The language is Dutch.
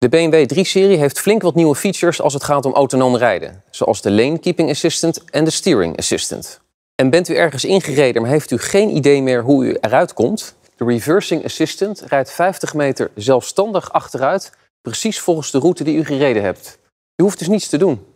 De BMW 3-serie heeft flink wat nieuwe features als het gaat om autonoom rijden, zoals de Lane Keeping Assistant en de Steering Assistant. En bent u ergens ingereden, maar heeft u geen idee meer hoe u eruit komt? De Reversing Assistant rijdt 50 meter zelfstandig achteruit, precies volgens de route die u gereden hebt. U hoeft dus niets te doen.